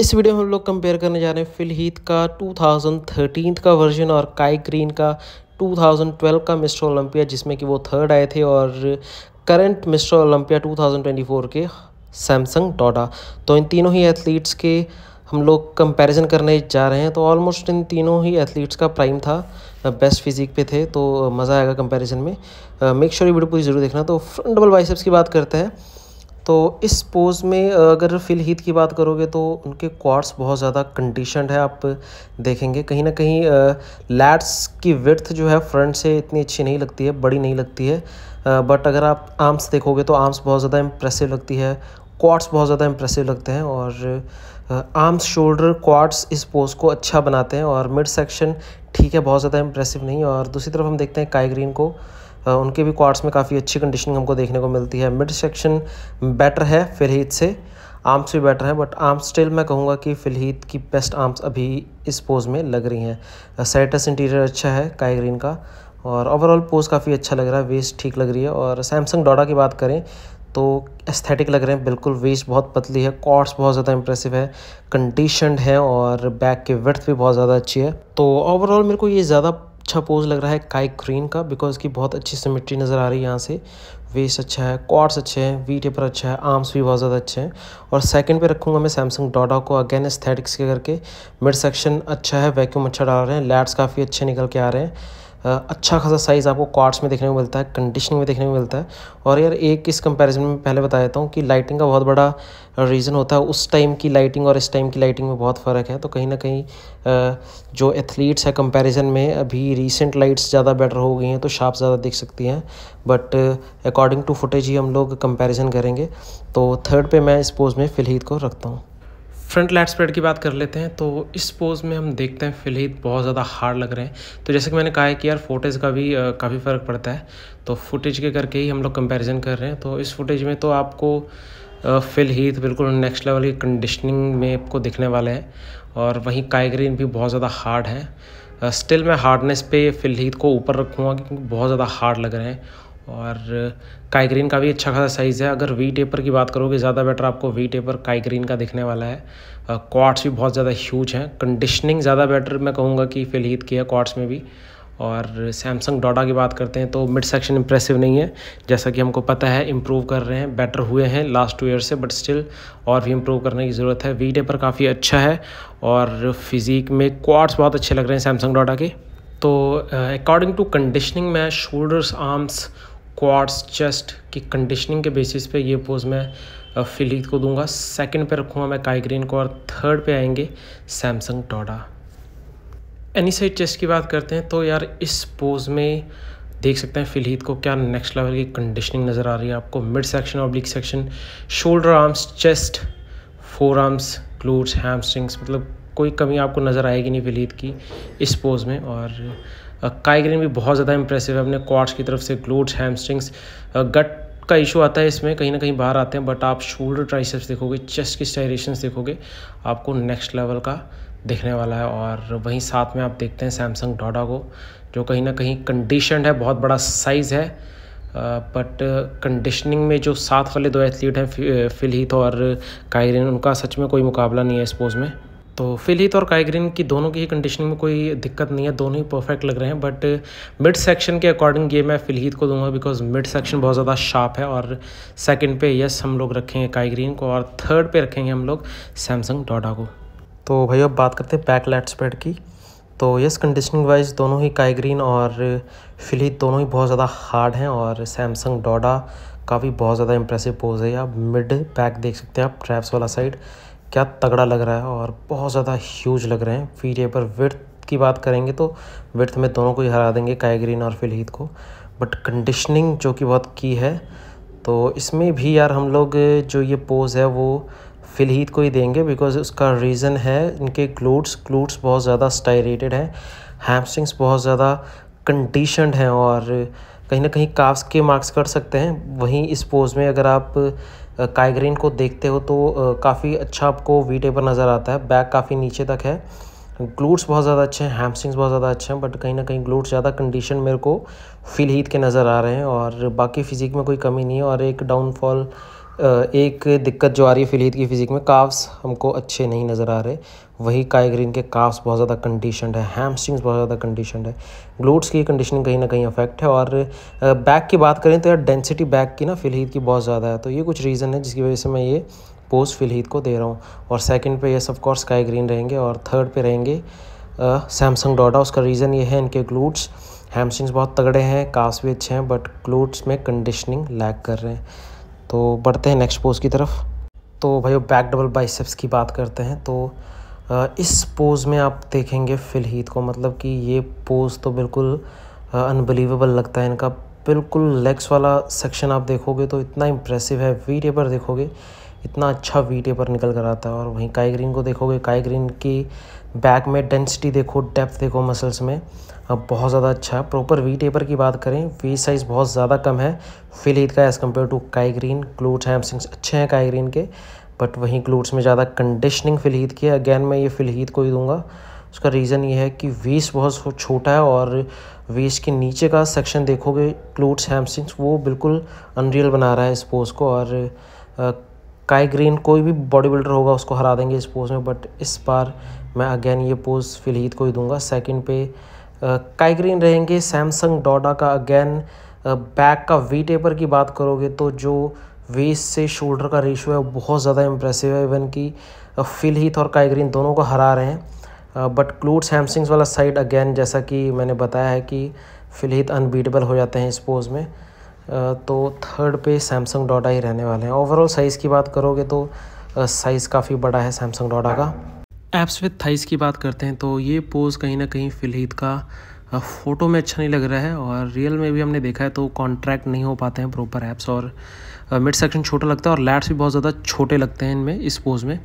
इस वीडियो में हम लोग कंपेयर करने जा रहे हैं फिलहीत का 2013 का वर्जन और काई ग्रीन का 2012 का मिस्टर ओलंपिया जिसमें कि वो थर्ड आए थे और करंट मिस्टर ओलंपिया 2024 के सैमसंग टोडा तो इन तीनों ही एथलीट्स के हम लोग कंपैरिजन करने जा रहे हैं तो ऑलमोस्ट इन तीनों ही एथलीट्स का प्राइम था बेस्ट फिजिक पे थे तो मज़ा आएगा कंपैरिजन में मेक श्योर ये वीडियो पूरी ज़रूर देखना तो फ्रंट डबल बाइसेप्स की बात करते हैं तो इस पोज़ में अगर फिल हीथ की बात करोगे तो उनके क्वार्ट्स बहुत ज़्यादा कंडीशनड है आप देखेंगे कहीं ना कहीं लैट्स की विर्थ जो है फ्रंट से इतनी अच्छी नहीं लगती है बड़ी नहीं लगती है बट अगर आप आर्म्स देखोगे तो आर्म्स बहुत ज़्यादा इम्प्रेसिव लगती है क्वार्ट्स बहुत ज़्यादा इम्प्रेसिव लगते हैं और आर्म्स शोल्डर क्वार्ट्स इस पोज को अच्छा बनाते हैं और मिड सेक्शन ठीक है बहुत ज़्यादा इम्प्रेसिव नहीं और दूसरी तरफ हम देखते हैं काई ग्रीन को उनके भी क्वार्ट्स में काफ़ी अच्छी कंडीशनिंग हमको देखने को मिलती है मिड सेक्शन बेटर है फिलहित से आर्म्स भी बेटर है बट आर्म्स स्टिल मैं कहूँगा कि फिलहित की बेस्ट आर्म्स अभी इस पोज़ में लग रही हैं सैटस इंटीरियर अच्छा है काइग्रीन का और ओवरऑल पोज़ काफ़ी अच्छा लग रहा है वेस्ट ठीक लग रही है और सैमसंग डोडा की बात करें तो एस्थेटिक लग रहे हैं बिल्कुल वेस्ट बहुत पतली है कॉर्ड्स बहुत ज़्यादा इंप्रेसिव है कंडीशनड है और बैक की वर्थ भी बहुत ज़्यादा अच्छी है तो ओवरऑल मेरे को ये ज़्यादा अच्छा पोज लग रहा है काइक क्रीन का बिकॉज की बहुत अच्छी सिमेट्री नज़र आ रही है यहाँ से वेस्ट अच्छा है क्वार्ट्स अच्छे हैं वी टेपर अच्छा है आर्म्स भी बहुत ज़्यादा अच्छे हैं और सेकंड पे रखूँगा मैं सैमसंग डॉडा को अगेन एस्थेटिक्स के करके मिड सेक्शन अच्छा है वैक्यूम अच्छा डाल रहे हैं लैट्स काफ़ी अच्छे निकल के आ रहे हैं अच्छा खासा साइज़ आपको क्वार्ट्स में देखने को मिलता है कंडीशनिंग में देखने को मिलता है और यार एक इस कंपैरिजन में पहले बता देता हूँ कि लाइटिंग का बहुत बड़ा रीज़न होता है उस टाइम की लाइटिंग और इस टाइम की लाइटिंग में बहुत फ़र्क है तो कहीं ना कहीं जो एथलीट्स है कंपेरिजन में अभी रिसेंट लाइट्स ज़्यादा बेटर हो गई हैं तो शार्प ज़्यादा दिख सकती हैं बट अकॉर्डिंग टू फुटेज ही हम लोग कंपेरिजन करेंगे तो थर्ड पर मैं इस पोज में फिलहित को रखता हूँ फ्रंट लाइट स्प्रेड की बात कर लेते हैं तो इस पोज़ में हम देखते हैं फिलहित बहुत ज़्यादा हार्ड लग रहे हैं तो जैसे कि मैंने कहा है कि यार फोटेज का भी काफ़ी फ़र्क पड़ता है तो फुटेज के करके ही हम लोग कंपैरिजन कर रहे हैं तो इस फुटेज में तो आपको फिल हीथ बिल्कुल नेक्स्ट लेवल की कंडीशनिंग में आपको दिखने वाले हैं और वहीं काइग्रीन भी बहुत ज़्यादा हार्ड है स्टिल मैं हार्डनेस पे फिल हीथ को ऊपर रखूँगा क्योंकि बहुत ज़्यादा हार्ड लग रहे हैं और काइग्रीन का भी अच्छा खासा साइज़ है अगर वी टेपर की बात करोगे ज़्यादा बेटर आपको वी टेपर काइग्रीन का दिखने वाला है क्वार्ट्स भी बहुत ज़्यादा ह्यूज हैं कंडीशनिंग ज़्यादा बेटर मैं कहूँगा कि फिलहित की है क्वार्ट्स में भी और सैमसंग डोडा की बात करते हैं तो मिड सेक्शन इंप्रेसिव नहीं है जैसा कि हमको पता है इम्प्रूव कर रहे हैं बेटर हुए हैं लास्ट टू ईयर से बट स्टिल और भी इम्प्रूव करने की ज़रूरत है वी टेपर काफ़ी अच्छा है और फिज़िक में क्वार्ट्स बहुत अच्छे लग रहे हैं सैमसंग डोडा के तो अकॉर्डिंग टू कंडीशनिंग मैं शोल्डर्स आर्म्स क्वाड्स चेस्ट की कंडीशनिंग के बेसिस पे ये पोज मैं फिलीत को दूंगा सेकंड पे रखूँगा मैं काइग्रीन को और थर्ड पे आएंगे Samson Dauda any side chest की बात करते हैं तो यार इस पोज में देख सकते हैं फिलहित को क्या नेक्स्ट लेवल की कंडीशनिंग नज़र आ रही है आपको मिड सेक्शन और oblique section shoulder arms chest forearms glutes hamstrings मतलब कोई कमी आपको नज़र आएगी नहीं फिलहित की इस पोज़ में और काइग्रेन भी बहुत ज़्यादा इंप्रेसिव है अपने क्वाड्स की तरफ से ग्लूट्स हैमस्ट्रिंग्स गट का इशू आता है इसमें कहीं ना कहीं बाहर आते हैं बट आप शोल्डर ट्राइसेप्स देखोगे चेस्ट की स्टाइरेशंस देखोगे आपको नेक्स्ट लेवल का दिखने वाला है और वहीं साथ में आप देखते हैं सैमसंग डोडा को जो कहीं ना कहीं कंडीशन है बहुत बड़ा साइज़ है बट कंडीशनिंग में जो साथ वाले दो एथलीट हैं फिलहित और कायरिन उनका सच में कोई मुकाबला नहीं है इस पोज में तो फिलहित तो और काइग्रीन की दोनों की ही कंडीशनिंग में कोई दिक्कत नहीं है दोनों ही परफेक्ट लग रहे हैं बट मिड सेक्शन के अकॉर्डिंग ये मैं फिलहित को दूंगा बिकॉज मिड सेक्शन बहुत ज़्यादा शार्प है और सेकंड पे यस हम लोग रखेंगे काइग्रीन को और थर्ड पे रखेंगे हम लोग सैमसंग डोडा को तो भाई अब बात करते हैं बैक लेट स्पेड की तो यस कंडीशनिंग वाइज दोनों ही काइग्रीन और फिलहित दोनों ही बहुत ज़्यादा हार्ड हैं और सैमसंग डोडा का भी बहुत ज़्यादा इंप्रेसिव पोज है आप मिड बैक देख सकते हैं आप ट्रैप्स वाला साइड क्या तगड़ा लग रहा है और बहुत ज़्यादा ह्यूज लग रहे हैं फिर ये पर विर्थ की बात करेंगे तो विर्थ में दोनों को ही हरा देंगे कायग्रीन और फिलहीद को बट कंडीशनिंग जो कि बहुत की है तो इसमें भी यार हम लोग जो ये पोज़ है वो फिलहित को ही देंगे बिकॉज उसका रीज़न है इनके क्लूड्स क्लूड्स बहुत ज़्यादा स्टाइरेटेड हैं हैमस्ट्रिंग्स बहुत ज़्यादा कंडीशनड हैं और कहीं ना कहीं काफ्स के मार्क्स कर सकते हैं वहीं इस पोज में अगर आप काइग्रेन को देखते हो तो काफ़ी अच्छा आपको वी टेपर नज़र आता है बैक काफ़ी नीचे तक है ग्लूट्स बहुत ज़्यादा अच्छे हैं हैमस्ट्रिंग्स बहुत ज़्यादा अच्छे हैं बट कहीं ना कहीं ग्लूट्स ज़्यादा कंडीशन मेरे को फील हीट के नज़र आ रहे हैं और बाकी फिजिक में कोई कमी नहीं है और एक डाउनफॉल एक दिक्कत जो आ रही है फिलहीद की फ़िज़िक में काफ्स हमको अच्छे नहीं नज़र आ रहे वही काइग्रीन के काफ्स बहुत ज़्यादा कंडीशनड है हैमस्ट्रिंग्स बहुत ज़्यादा कंडीशनड है ग्लूट्स की कंडीशनिंग कहीं ना कहीं अफेक्ट है और बैक की बात करें तो यार डेंसिटी बैक की ना फिलहीद की बहुत ज़्यादा है तो ये कुछ रीज़न है जिसकी वजह से मैं ये पोस्ट फिलहीद को दे रहा हूँ और सेकेंड पर यस ऑफकोर्स काई ग्रीन रहेंगे और थर्ड पर रहेंगे सैमसंग डोडा उसका रीज़न ये है इनके ग्लूट्स हैमस्ट्रिंग्स बहुत तगड़े हैं काफ्स भी अच्छे हैं बट ग्लूट्स में कंडीशनिंग लैक कर रहे हैं तो बढ़ते हैं नेक्स्ट पोज़ की तरफ तो भाई बैक डबल बाइसेप्स की बात करते हैं तो इस पोज़ में आप देखेंगे फिलहीत को मतलब कि ये पोज़ तो बिल्कुल अनबिलीवेबल लगता है इनका बिल्कुल लेग्स वाला सेक्शन आप देखोगे तो इतना इम्प्रेसिव है वीडियो पर देखोगे इतना अच्छा वी टेपर निकल कर आता है और वहीं काई ग्रीन को देखोगे काई ग्रीन की बैक में डेंसिटी देखो डेप्थ देखो मसल्स में अब बहुत ज़्यादा अच्छा है प्रॉपर वी टेपर की बात करें वी साइज़ बहुत ज़्यादा कम है फिलीद का as compare to Kai Greene glute hamstrings अच्छे हैं काई ग्रीन के बट वहीं ग्लूट्स में ज़्यादा कंडीशनिंग फिलहीद की है अगैन मैं ये फिलहीद को ही दूंगा उसका रीज़न ये है कि वेस्ट बहुत छोटा है और वेस्ट के नीचे का सेक्शन देखोगे क्लूट्स हैमसिंग्स वो बिल्कुल अनरियल बना रहा है इस पोज को और काई ग्रीन कोई भी बॉडी बिल्डर होगा उसको हरा देंगे इस पोज़ में बट इस बार मैं अगेन ये पोज़ फिलहित को ही दूंगा सेकंड पे काई ग्रीन रहेंगे सैमसंग डोडा का अगेन बैक का वी टेपर की बात करोगे तो जो वेस्ट से शोल्डर का रेशो है बहुत ज़्यादा इम्प्रेसिव है इवन कि फिलहित और काई ग्रीन दोनों को हरा रहे हैं बट क्लूड सैमसंग्स वाला साइड अगेन जैसा कि मैंने बताया है कि फिलहित अनबीटेबल हो जाते हैं इस पोज़ में तो थर्ड पे सैमसंग डोडा ही रहने वाले हैं ओवरऑल साइज़ की बात करोगे तो साइज़ काफ़ी बड़ा है सैमसंग डोडा का एप्स विथ थाइस की बात करते हैं तो ये पोज़ कहीं ना कहीं फिलहित का फ़ोटो में अच्छा नहीं लग रहा है और रियल में भी हमने देखा है तो कॉन्ट्रैक्ट नहीं हो पाते हैं प्रॉपर ऐप्स और मिड सेक्शन छोटा लगता है और लैट्स भी बहुत ज़्यादा छोटे लगते हैं इनमें इस पोज़ में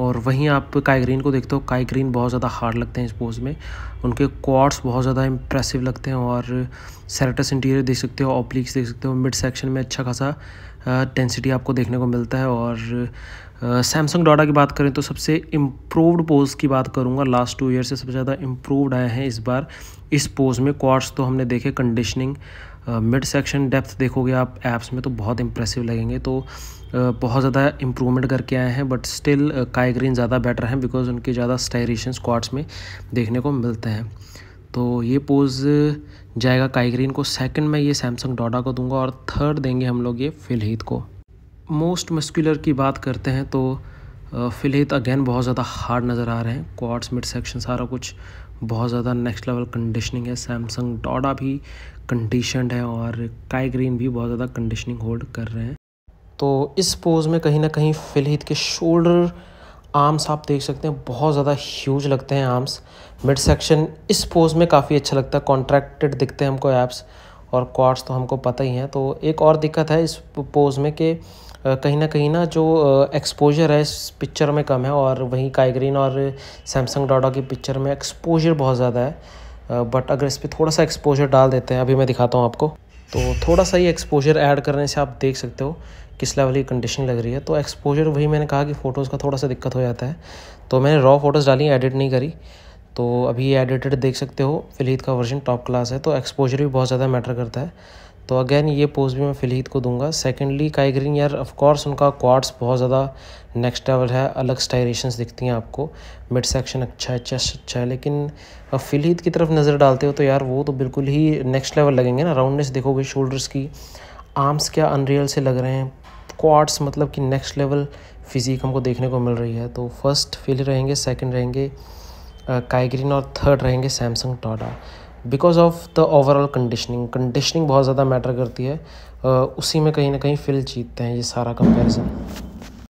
और वहीं आप काइग्रीन को देखते हो काइग्रीन बहुत ज़्यादा हार्ड लगते हैं इस पोज में उनके क्वार्ट्स बहुत ज़्यादा इंप्रेसिव लगते हैं और सेरेटस इंटीरियर देख सकते हो ऑप्लिक्स देख सकते हो मिड सेक्शन में अच्छा खासा डेंसिटी आपको देखने को मिलता है और सैमसंग डाटा की बात करें तो सबसे इम्प्रूवड पोज़ की बात करूँगा लास्ट टू ईयर से सबसे ज़्यादा इम्प्रूवड आए हैं इस बार इस पोज़ में क्वार्ट्स तो हमने देखे कंडीशनिंग मिड सेक्शन डेप्थ देखोगे आप ऐप्स में तो बहुत इंप्रेसिव लगेंगे तो बहुत ज़्यादा इंप्रूवमेंट करके आए हैं बट स्टिल काई ग्रीन ज़्यादा बेटर हैं बिकॉज उनके ज़्यादा स्टाइरेशन स्क्वाड्स में देखने को मिलते हैं तो ये पोज़ जाएगा काई ग्रीन को सेकंड में ये सैमसंग डोडा को दूंगा और थर्ड देंगे हम लोग ये फिलहित को मोस्ट मस्कुलर की बात करते हैं तो फिलहित अगेन बहुत ज़्यादा हार्ड नज़र आ रहे हैं क्वाड्स मिड सेक्शन सारा कुछ बहुत ज़्यादा नेक्स्ट लेवल कंडीशनिंग है सैमसंग डोडा भी कंडीशनड है और काई ग्रीन भी बहुत ज़्यादा कंडीशनिंग होल्ड कर रहे हैं तो इस पोज़ में कहीं ना कहीं फिलहित के शोल्डर आर्म्स आप देख सकते हैं बहुत ज़्यादा ह्यूज लगते हैं आर्म्स मिड सेक्शन इस पोज़ में काफ़ी अच्छा लगता है कॉन्ट्रैक्टेड दिखते हैं हमको एप्स और क्वार्ट्स तो हमको पता ही है तो एक और दिक्कत है इस पोज़ में कि कहीं ना कहीं ना जो एक्सपोजर है इस पिक्चर में कम है और वहीं काइग्रीन और सैमसंग डाटा की पिक्चर में एक्सपोजर बहुत ज़्यादा है बट अगर इस पर थोड़ा सा एक्सपोजर डाल देते हैं अभी मैं दिखाता हूँ आपको तो थोड़ा सा ही एक्सपोजर ऐड करने से आप देख सकते हो किस लेवल की कंडीशन लग रही है तो एक्सपोजर वही मैंने कहा कि फ़ोटोज़ का थोड़ा सा दिक्कत हो जाता है तो मैंने रॉ फ़ोटोज़ डाली एडिट नहीं करी तो अभी ये एडिटेड देख सकते हो फिलहित का वर्जन टॉप क्लास है तो एक्सपोजर भी बहुत ज़्यादा मैटर करता है तो अगेन ये पोज भी मैं फिलहित को दूंगा सेकेंडली काइग्रीन यार ऑफकोर्स उनका क्वार्ट्स बहुत ज़्यादा नेक्स्ट लेवल है अलग स्टाइलेशन दिखती हैं आपको मिड सेक्शन अच्छा है चेस्ट अच्छा है लेकिन अब फिलहित की तरफ नज़र डालते हो तो यार वो तो बिल्कुल ही नेक्स्ट लेवल लगेंगे ना राउंडनेस देखोगे शोल्डर्स की आर्म्स क्या अनरियल से लग रहे हैं स्क्वाट्स मतलब कि नेक्स्ट लेवल फिजिक हमको देखने को मिल रही है तो फर्स्ट फिल रहेंगे सेकंड रहेंगे काइग्रीन और थर्ड रहेंगे Samson Dauda because of the overall conditioning conditioning बहुत ज़्यादा मैटर करती है उसी में कहीं ना कहीं फिल जीतते हैं ये सारा कंपेरिजन